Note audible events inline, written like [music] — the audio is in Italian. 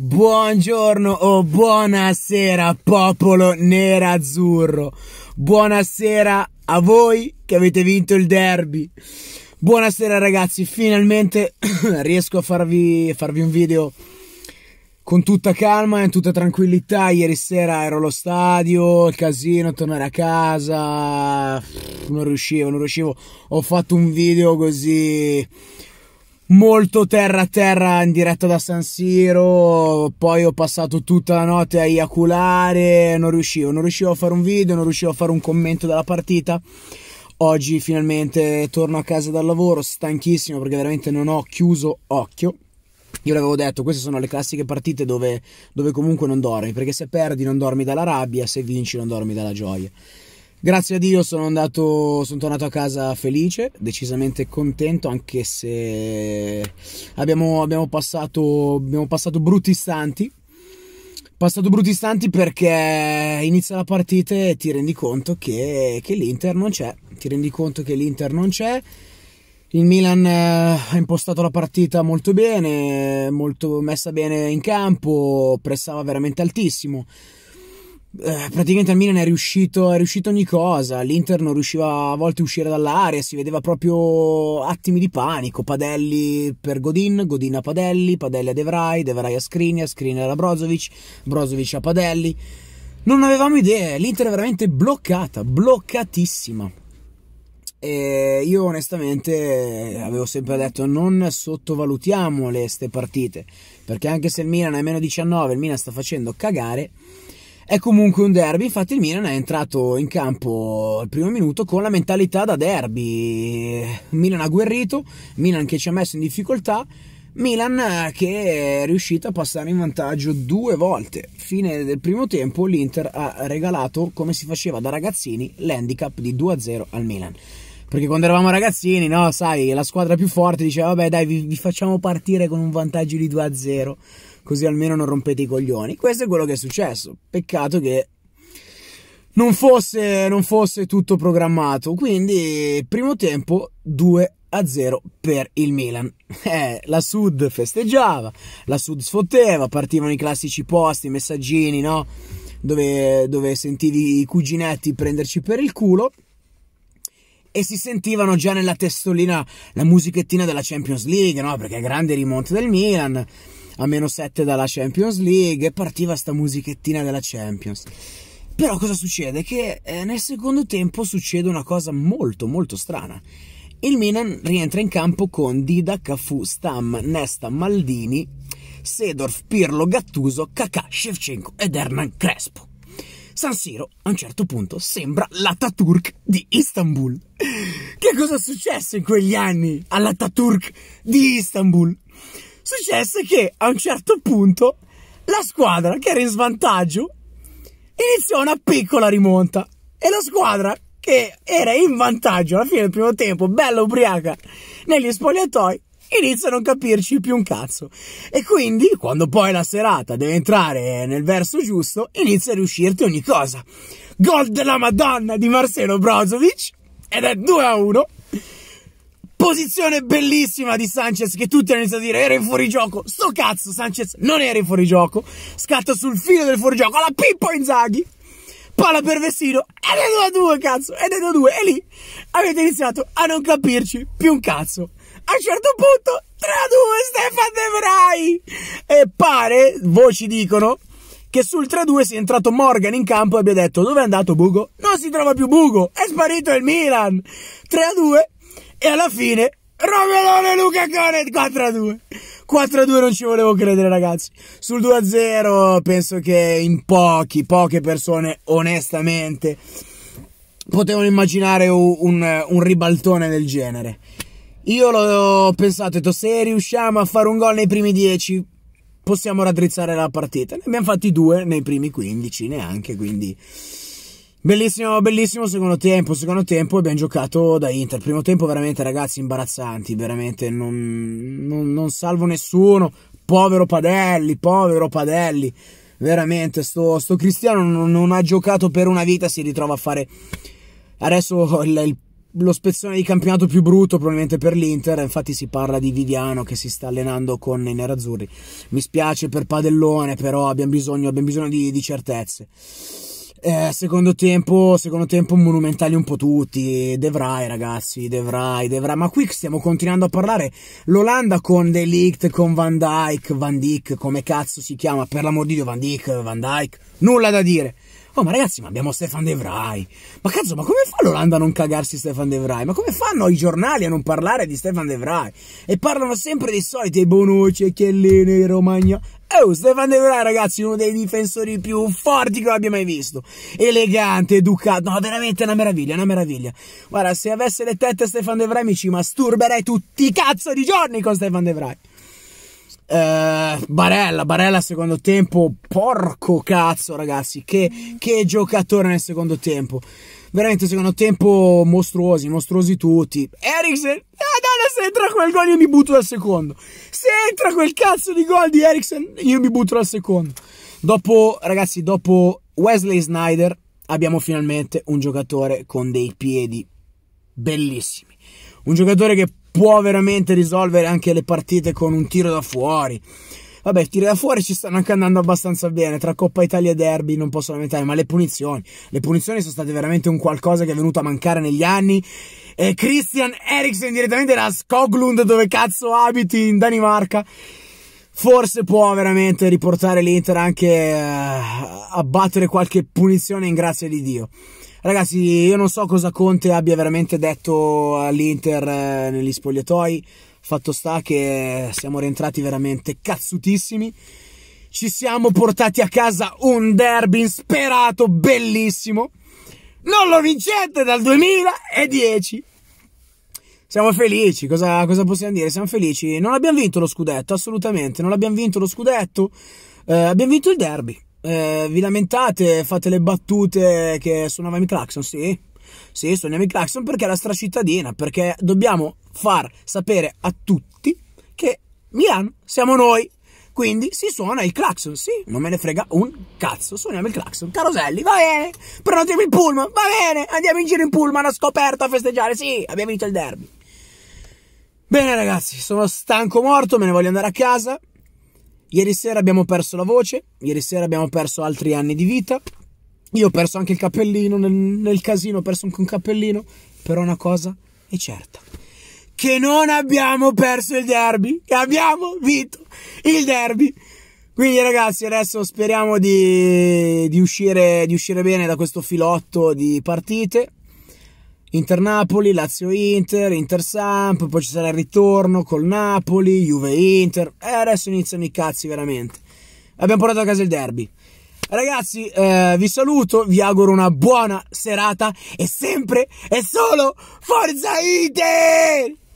Buongiorno o buonasera popolo nerazzurro. Buonasera a voi che avete vinto il derby. Buonasera ragazzi, finalmente [clears throat] riesco a farvi, farvi un video con tutta calma e in tutta tranquillità. Ieri sera ero allo stadio, il casino, tornare a casa. Non riuscivo, non riuscivo. Ho fatto un video così molto terra a terra in diretta da San Siro, poi ho passato tutta la notte a iaculare, non riuscivo, non riuscivo a fare un video, non riuscivo a fare un commento della partita. Oggi finalmente torno a casa dal lavoro, stanchissimo perché veramente non ho chiuso occhio. Io l'avevo detto, queste sono le classiche partite dove, dove comunque non dormi, perché se perdi non dormi dalla rabbia, se vinci non dormi dalla gioia. Grazie a Dio sono andato, sono tornato a casa felice, decisamente contento, anche se abbiamo, abbiamo, passato, abbiamo passato brutti istanti. Passato brutti istanti perché inizia la partita e ti rendi conto che, che l'Inter non c'è. Ti rendi conto che l'Inter non c'è. Il Milan eh, ha impostato la partita molto bene, molto messa bene in campo, pressava veramente altissimo eh, praticamente al Milan è riuscito, è riuscito ogni cosa. L'Inter non riusciva a volte a uscire dall'area, si vedeva proprio attimi di panico. Padelli per Godin, Godin a Padelli, Padelli a Devrai, Devrai a Skriniar, Skriniar a Brozovic, Brozovic a Padelli. Non avevamo idee, l'Inter è veramente bloccata, bloccatissima. E io onestamente avevo sempre detto non sottovalutiamo le ste partite, perché anche se il Milan è meno 19, il Milan sta facendo cagare è comunque un derby, infatti il Milan è entrato in campo al primo minuto con la mentalità da derby. Milan ha guerrito, Milan che ci ha messo in difficoltà, Milan che è riuscito a passare in vantaggio due volte. Fine del primo tempo l'Inter ha regalato, come si faceva da ragazzini, l'handicap di 2-0 al Milan perché quando eravamo ragazzini, no, sai, la squadra più forte diceva, vabbè dai, vi, vi facciamo partire con un vantaggio di 2-0 così almeno non rompete i coglioni. Questo è quello che è successo. Peccato che non fosse, non fosse tutto programmato. Quindi, primo tempo 2 a 0 per il Milan. [laughs] Eh, la Sud festeggiava, la Sud sfotteva, partivano i classici posti, messaggini, no? Dove, dove sentivi i cuginetti prenderci per il culo e si sentivano già nella testolina la musichettina della Champions League, no? Perché grande rimonte del Milan a meno 7 dalla Champions League e partiva sta musichettina della Champions. Però cosa succede? Che eh, nel secondo tempo succede una cosa molto molto strana. Il Milan rientra in campo con Dida, Cafu, Stam, Nesta, Maldini, Sedorf, Pirlo, Gattuso, Kakà, Shevchenko ed Hernan Crespo. San Siro a un certo punto sembra l'Ataturk di Istanbul. Che cosa è successo in quegli anni all'Ataturk di Istanbul? successe che a un certo punto la squadra che era in svantaggio iniziò una piccola rimonta e la squadra che era in vantaggio alla fine del primo tempo, bella ubriaca negli spogliatoi, inizia a non capirci più un cazzo. E quindi, quando poi la serata deve entrare nel verso giusto, inizia a riuscirti ogni cosa. Gol della Madonna di Marcelo Brozovic ed è 2 a 1. Posizione bellissima di Sanchez che tutti hanno iniziato a dire era in fuorigioco. Sto cazzo, Sanchez non era in fuorigioco. Scatta sul filo del fuorigioco alla Pippo Inzaghi. Palla per Vestino ed è 2 a 2, cazzo, ed è 2 a 2. E lì avete iniziato a non capirci più un cazzo. A un certo punto 3 a 2 Stefan De Vrij. E pare, voci dicono, che sul 3-2 sia entrato Morgan in campo e abbia detto dove è andato Bugo? Non si trova più Bugo, è sparito il Milan. 3-2, e alla fine Romelone Luca Conet 4 a 2 4 a 2 non ci volevo credere ragazzi sul 2 a 0 penso che in pochi poche persone onestamente potevano immaginare un, un, un ribaltone del genere io l'ho pensato ho detto se riusciamo a fare un gol nei primi 10 possiamo raddrizzare la partita ne abbiamo fatti due nei primi 15 neanche quindi Bellissimo, bellissimo secondo tempo, secondo tempo è ben giocato da Inter, primo tempo veramente ragazzi imbarazzanti, veramente non, non, non salvo nessuno, povero Padelli, povero Padelli, veramente sto, sto Cristiano non, non, ha giocato per una vita, si ritrova a fare adesso il, il, lo spezzone di campionato più brutto probabilmente per l'Inter, infatti si parla di Viviano che si sta allenando con i nerazzurri, mi spiace per Padellone però abbiamo bisogno, abbiamo bisogno di, di certezze. Eh, secondo tempo, secondo tempo monumentali un po' tutti. Devrai, ragazzi, Devrai, Devrai. Ma qui stiamo continuando a parlare. L'Olanda con De Ligt, con Van Dyke, Van Dyke, come cazzo si chiama? Per l'amor di Dio, Van Dyke, Van Dyke. Nulla da dire. Oh, ma ragazzi, ma abbiamo Stefan Devrai. Ma cazzo, ma come fa l'Olanda a non cagarsi Stefan Devrai? Ma come fanno i giornali a non parlare di Stefan Devrai? E parlano sempre dei soliti Bonucci Chiellini, Romagna. Oh, Stefan De Vrij, ragazzi, uno dei difensori più forti che abbia mai visto. Elegante, educato, no, veramente una meraviglia, una meraviglia. Guarda, se avesse le tette Stefan De Vrij mi ci masturberei tutti i cazzo di giorni con Stefan De Vrij. Uh, Barella, Barella secondo tempo, porco cazzo ragazzi, che, che giocatore nel secondo tempo veramente secondo tempo mostruosi, mostruosi tutti. Eriksen, Adana eh, se entra quel gol io mi butto dal secondo. Se entra quel cazzo di gol di Eriksen io mi butto dal secondo. Dopo, ragazzi, dopo Wesley Snyder abbiamo finalmente un giocatore con dei piedi bellissimi. Un giocatore che può veramente risolvere anche le partite con un tiro da fuori Vabbè, tiri da fuori ci stanno anche andando abbastanza bene. Tra Coppa Italia e Derby non posso lamentare, ma le punizioni. Le punizioni sono state veramente un qualcosa che è venuto a mancare negli anni. E Christian Eriksen direttamente da Skoglund, dove cazzo abiti in Danimarca. Forse può veramente riportare l'Inter anche eh, a battere qualche punizione in grazia di Dio. Ragazzi, io non so cosa Conte abbia veramente detto all'Inter eh, negli spogliatoi. Fatto sta che siamo rientrati veramente cazzutissimi. Ci siamo portati a casa un derby insperato, bellissimo. Non lo vincete dal 2010. Siamo felici, cosa, cosa possiamo dire? Siamo felici. Non abbiamo vinto lo scudetto, assolutamente. Non abbiamo vinto lo scudetto. Eh, abbiamo vinto il derby. Eh, vi lamentate, fate le battute che suonava i clacson, sì? Sì, suoniamo i clacson perché è la stracittadina, perché dobbiamo far sapere a tutti che Milano siamo noi. Quindi si suona il clacson, sì, non me ne frega un cazzo, suoniamo il clacson. Caroselli, va bene, prenotiamo il pullman, va bene, andiamo in giro in pullman a scoperta a festeggiare, sì, abbiamo vinto il derby. Bene ragazzi, sono stanco morto, me ne voglio andare a casa. Ieri sera abbiamo perso la voce, ieri sera abbiamo perso altri anni di vita. Io ho perso anche il cappellino, nel, nel casino ho perso anche un cappellino, però una cosa è certa che non abbiamo perso il derby, che abbiamo vinto il derby. Quindi ragazzi adesso speriamo di, di, uscire, di uscire bene da questo filotto di partite. Inter Napoli, Lazio Inter, Inter Samp, poi ci sarà il ritorno col Napoli, Juve Inter. E adesso iniziano i cazzi veramente. Abbiamo portato a casa il derby. Ragazzi, eh, vi saluto, vi auguro una buona serata e sempre e solo Forza Inter!